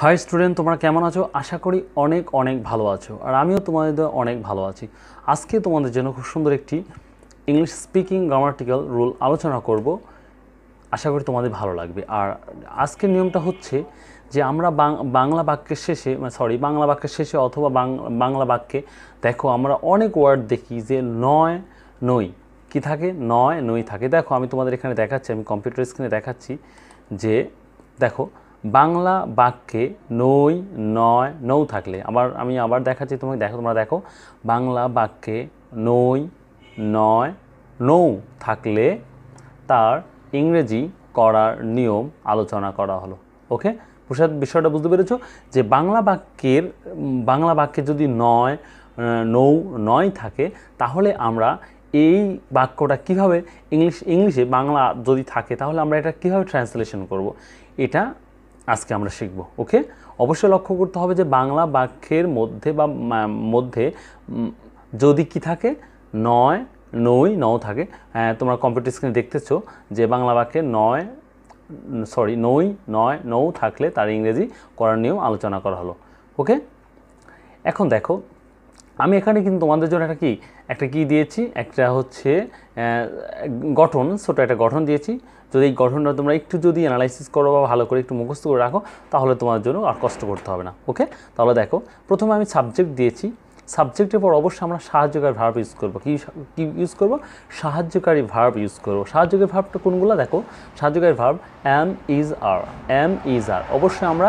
high student তোমরা কেমন আছো আশা করি অনেক অনেক ভালো আছো আর আমিও তোমাদের অনেক ভালো আছি আজকে তোমাদের জন্য খুব সুন্দর একটি ইংলিশ স্পিকিং গ্রামাটিক্যাল রুল আলোচনা করব আশা করি তোমাদের ভালো লাগবে আর আজকের নিয়মটা হচ্ছে যে আমরা বাংলা বাক্যের শেষে মানে সরি বাংলা বাক্যের শেষে অথবা বাংলা বাক্যে দেখো আমরা অনেক ওয়ার্ড দেখি যে নয় নই কি থাকে নয় নই থাকে দেখো আমি তোমাদের এখানে দেখাচ্ছি আমি কম্পিউটার স্ক্রিনে দেখাচ্ছি যে দেখো বাংলা বাক্যে নই নয় নৌ থাকলে আবার আমি আবার দেখাচ্ছি তোমাকে দেখো তোমরা দেখো বাংলা বাক্যে নই নয় নৌ থাকলে তার ইংরেজি করার নিয়ম আলোচনা করা হলো ওকে প্রসাদ বিষয়টা বুঝতে পেরেছ যে বাংলা বাক্যের বাংলা বাক্যে যদি নয় নৌ নয় থাকে তাহলে আমরা এই বাক্যটা কিভাবে ইংলিশ ইংলিশে বাংলা যদি থাকে তাহলে আমরা এটা কিভাবে ট্রান্সলেশন করব এটা আজকে আমরা শিখব ওকে অবশ্যই লক্ষ্য করতে হবে যে বাংলা বাক্যের মধ্যে বা মধ্যে যদি কি থাকে নয় নই নও থাকে হ্যাঁ, তোমরা কম্পিউটার স্ক্রিনে দেখতেছ যে বাংলা বাক্যে নয় সরি নই নয় নৌ থাকলে তার ইংরেজি করার নিয়েও আলোচনা করা হলো ওকে এখন দেখো আমি এখানে কিন্তু তোমাদের জন্য একটা কি একটা কি দিয়েছি একটা হচ্ছে গঠন ছোটো একটা গঠন দিয়েছি যদি এই গঠনটা তোমরা একটু যদি অ্যানালাইসিস করো বা ভালো করে একটু মুখস্থ করে রাখো তাহলে তোমার জন্য আর কষ্ট করতে হবে না ওকে তাহলে দেখো প্রথমে আমি সাবজেক্ট দিয়েছি সাবজেক্টের পর অবশ্যই আমরা সাহায্যকারী ভার্ব ইউজ করবো কী কী ইউজ করবো সাহায্যকারী ভার্ব ইউজ করবো সাহায্যকারী ভার্বটা কোনগুলো দেখো সাহায্যকারী verb am is are am is are অবশ্যই আমরা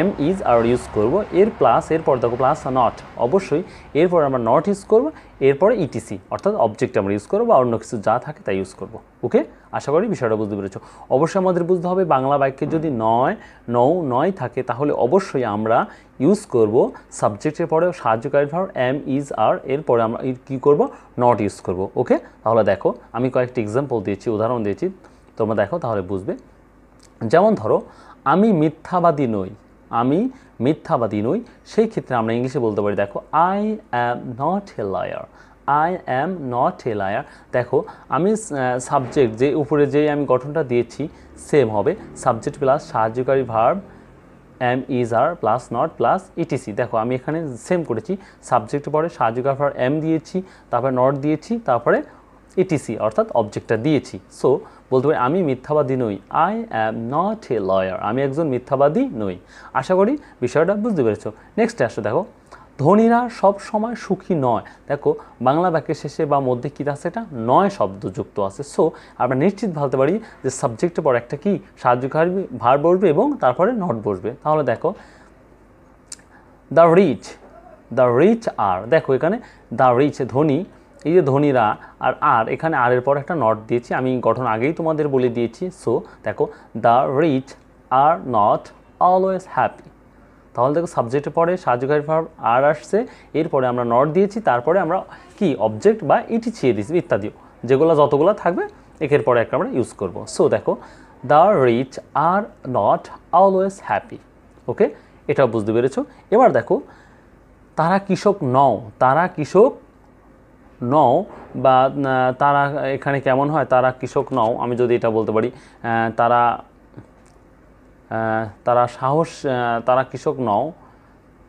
এম ইজ আর ইউজ করব এর প্লাস এরপর দেখো প্লাস নট অবশ্যই এরপর আমরা নট ইউজ করবো এরপরে ইটিসি অর্থাৎ অবজেক্ট আমরা ইউজ করবো বা অন্য কিছু যা থাকে তাই ইউজ করব ওকে আশা করি বিষয়টা বুঝতে পেরেছ অবশ্যই আমাদের বুঝতে হবে বাংলা বাক্যে যদি নয় নৌ নয় থাকে তাহলে অবশ্যই আমরা ইউজ করব সাবজেক্টের পরে সাহায্যকারী ধর এম ইজ আর এরপরে আমরা কি করব নট ইউজ করব ওকে তাহলে দেখো আমি কয়েকটি এক্সাম্পল দিয়েছি উদাহরণ দিয়েছি তোমরা দেখো তাহলে বুঝবে যেমন ধরো আমি মিথ্যাবাদী নই আমি মিথ্যাবাদী নই সেই ক্ষেত্রে আমরা ইংলিশে বলতে পারি দেখো I am not a liar I am not a liar দেখো আমি সাবজেক্ট যে উপরে যে আমি গঠনটা দিয়েছি সেম হবে সাবজেক্ট প্লাস সাহায্যকারী verb am is are plus not plus etc দেখো আমি এখানে সেম করেছি সাবজেক্ট পরে সাহায্যকারী ভার্ব এম দিয়েছি তারপরে নট দিয়েছি তারপরে এটিসি e অর্থাৎ অবজেক্টটা দিয়েছি সো বলতে পারি আমি মিথ্যাবাদী নই I am not a liar আমি একজন মিথ্যাবাদী নই আশা করি বিষয়টা বুঝতে পেরেছ নেক্সট আসো দেখো ধনীরা সব সময় সুখী নয় দেখো বাংলা বাক্যের শেষে বা মধ্যে কী আছে এটা নয় শব্দ যুক্ত আছে সো আমরা নিশ্চিত ভাবতে পারি যে সাবজেক্টের পর একটা কি সাহায্যকারী ভার বসবে এবং তারপরে নট বসবে তাহলে দেখো the rich the rich are দেখো এখানে দ্য রিচ ধনী এই যে ধনীরা আর আর এখানে আর এর পর একটা নট দিয়েছি আমি গঠন আগেই তোমাদের বলে দিয়েছি সো দেখো the rich are not always happy তাহলে দেখো সাবজেক্টে পরে সাহায্যকারী ভার্ব আর আসছে এরপরে আমরা নট দিয়েছি তারপরে আমরা কি অবজেক্ট বা ইটি ছিয়ে দিয়েছি ইত্যাদিও যেগুলো যতগুলো থাকবে একের পরে একটা আমরা ইউজ করব সো দেখো the rich are not always happy okay এটা বুঝতে পেরেছো এবার দেখো তারা কৃষক নও তারা কৃষক নও বা তারা এখানে কেমন হয় তারা কৃষক নও আমি যদি এটা বলতে পারি তারা তারা সাহস তারা কৃষক নও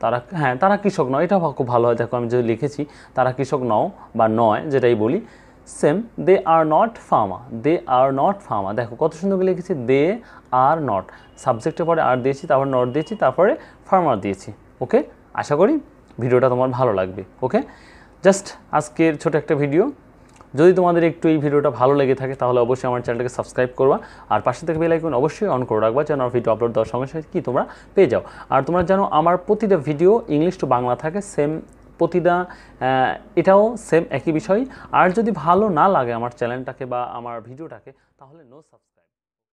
তারা হ্যাঁ তারা কৃষক নয় এটা খুব ভালো হয় দেখো আমি যদি লিখেছি তারা কৃষক নও বা নয় যেটাই বলি same they are not farmer they are not farmer দেখো কত সুন্দর লিখেছি দে আর নট সাবজেক্টের পরে আর দিয়েছি তারপর নট দিয়েছি তারপরে ফার্মার দিয়েছি ওকে আশা করি ভিডিওটা তোমার ভালো লাগবে ওকে জাস্ট আজকের ছোট একটা ভিডিও যদি তোমাদের একটু এই ভিডিওটা ভালো লেগে থাকে তাহলে অবশ্যই আমার চ্যানেলটাকে সাবস্ক্রাইব করবা আর পাশে থেকে বেল আইকন অবশ্যই অন করে রাখবা যেন আমার ভিডিও আপলোড দেওয়ার সঙ্গে সঙ্গে কি তোমরা পেয়ে যাও আর তোমরা জানো আমার প্রতিটা ভিডিও ইংলিশ টু বাংলা থাকে সেম প্রতিটা এটাও সেম একই বিষয় আর যদি ভালো না লাগে আমার চ্যানেলটাকে বা আমার ভিডিওটাকে তাহলে নো সাবস্ক্রাইব